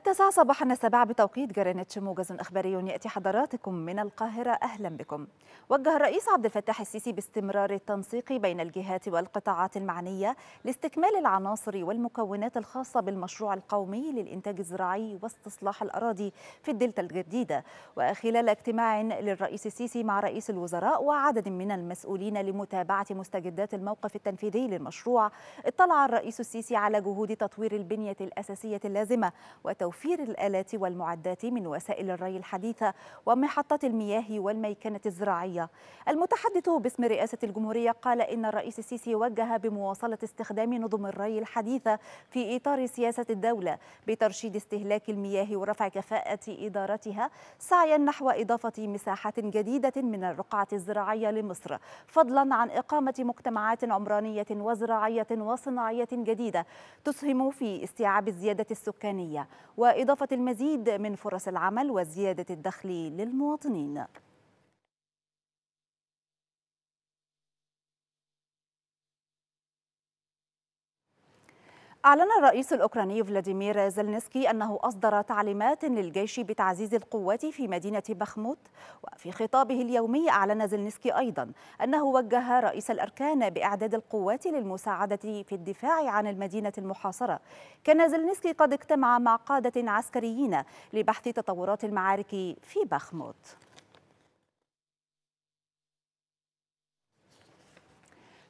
التاسعة صباحا السابعة بتوقيت جرانيتش موجز إخباري يأتي حضراتكم من القاهرة أهلا بكم وجه الرئيس عبد الفتاح السيسي باستمرار التنسيق بين الجهات والقطاعات المعنية لاستكمال العناصر والمكونات الخاصة بالمشروع القومي للإنتاج الزراعي واستصلاح الأراضي في الدلتا الجديدة وخلال اجتماع للرئيس السيسي مع رئيس الوزراء وعدد من المسؤولين لمتابعة مستجدات الموقف التنفيذي للمشروع اطلع الرئيس السيسي على جهود تطوير البنية الأساسية اللازمة وتوفير توفير الآلات والمعدات من وسائل الري الحديثة ومحطات المياه والميكنة الزراعية المتحدث باسم رئاسة الجمهورية قال إن الرئيس السيسي وجه بمواصلة استخدام نظم الري الحديثة في إطار سياسة الدولة بترشيد استهلاك المياه ورفع كفاءة إدارتها سعيا نحو إضافة مساحات جديدة من الرقعة الزراعية لمصر فضلا عن إقامة مجتمعات عمرانية وزراعية وصناعية جديدة تسهم في استيعاب الزيادة السكانية وإضافة المزيد من فرص العمل وزيادة الدخل للمواطنين أعلن الرئيس الأوكراني فلاديمير زلنسكي أنه أصدر تعليمات للجيش بتعزيز القوات في مدينة بخموت وفي خطابه اليومي أعلن زلنسكي أيضا أنه وجه رئيس الأركان بإعداد القوات للمساعدة في الدفاع عن المدينة المحاصرة كان زلنسكي قد اجتمع مع قادة عسكريين لبحث تطورات المعارك في بخموت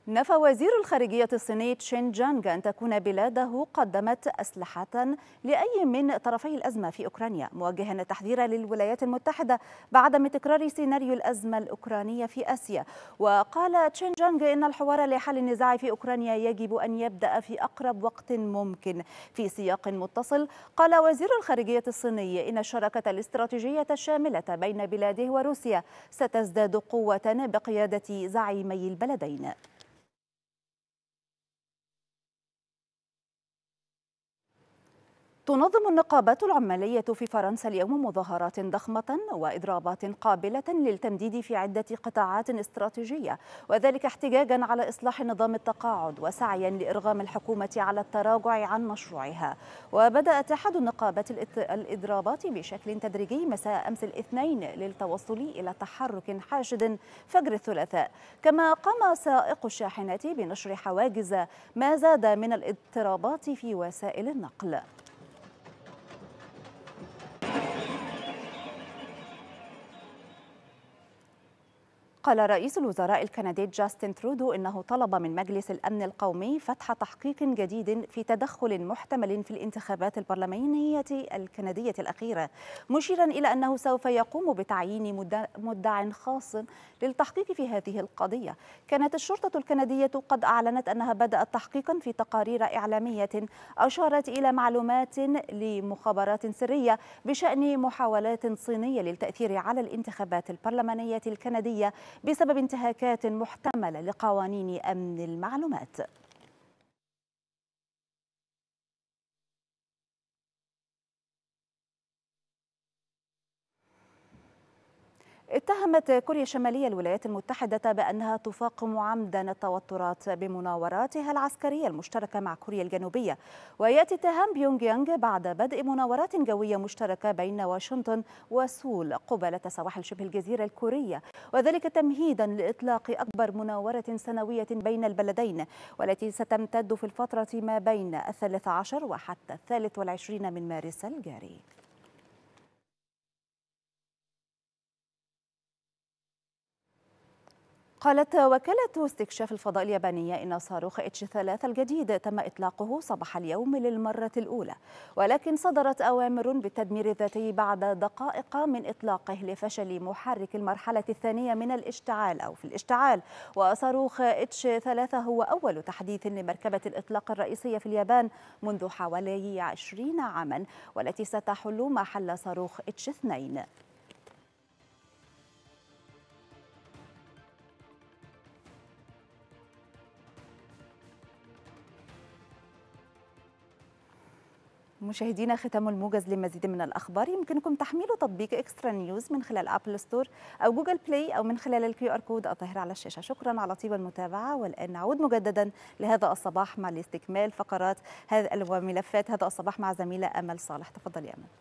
نفى وزير الخارجية الصيني تشين جانغ أن تكون بلاده قدمت أسلحة لأي من طرفي الأزمة في أوكرانيا موجها التحذير للولايات المتحدة بعدم تكرار سيناريو الأزمة الأوكرانية في آسيا وقال تشين جانغ إن الحوار لحل النزاع في أوكرانيا يجب أن يبدأ في أقرب وقت ممكن في سياق متصل قال وزير الخارجية الصيني إن الشراكة الاستراتيجية الشاملة بين بلاده وروسيا ستزداد قوة بقيادة زعيمي البلدين تنظم النقابات العمالية في فرنسا اليوم مظاهرات ضخمة وإضرابات قابلة للتمديد في عدة قطاعات استراتيجية وذلك احتجاجا على إصلاح نظام التقاعد وسعيا لإرغام الحكومة على التراجع عن مشروعها وبدأت أحد النقابات الإضرابات بشكل تدريجي مساء أمس الاثنين للتوصل إلى تحرك حاشد فجر الثلاثاء كما قام سائق الشاحنات بنشر حواجز ما زاد من الاضطرابات في وسائل النقل قال رئيس الوزراء الكندي جاستن ترودو انه طلب من مجلس الامن القومي فتح تحقيق جديد في تدخل محتمل في الانتخابات البرلمانيه الكنديه الاخيره مشيرا الى انه سوف يقوم بتعيين مدع خاص للتحقيق في هذه القضيه كانت الشرطه الكنديه قد اعلنت انها بدات تحقيقا في تقارير اعلاميه اشارت الى معلومات لمخابرات سريه بشان محاولات صينيه للتاثير على الانتخابات البرلمانيه الكنديه بسبب انتهاكات محتملة لقوانين أمن المعلومات اتهمت كوريا الشمالية الولايات المتحدة بأنها تفاقم عمدا التوترات بمناوراتها العسكرية المشتركة مع كوريا الجنوبية ويأتي اتهام بيونغ يانغ بعد بدء مناورات جوية مشتركة بين واشنطن وسول قبالة سواحل شبه الجزيرة الكورية وذلك تمهيدا لإطلاق أكبر مناورة سنوية بين البلدين والتي ستمتد في الفترة ما بين الثالث عشر وحتى الثالث والعشرين من مارس الجاري قالت وكالة استكشاف الفضاء اليابانية إن صاروخ اتش 3 الجديد تم إطلاقه صباح اليوم للمرة الأولى ولكن صدرت أوامر بالتدمير الذاتي بعد دقائق من إطلاقه لفشل محرك المرحلة الثانية من الاشتعال أو في الاشتعال وصاروخ اتش 3 هو أول تحديث لمركبة الإطلاق الرئيسية في اليابان منذ حوالي 20 عاما والتي ستحل محل صاروخ اتش 2 مشاهدينا ختام الموجز لمزيد من الاخبار يمكنكم تحميل تطبيق اكسترا نيوز من خلال ابل ستور او جوجل بلاي او من خلال الكيو ار كود الظاهر على الشاشه شكرا على طيب المتابعه والان نعود مجددا لهذا الصباح مع لاستكمال فقرات هذا وملفات هذا الصباح مع زميله امل صالح تفضلي امل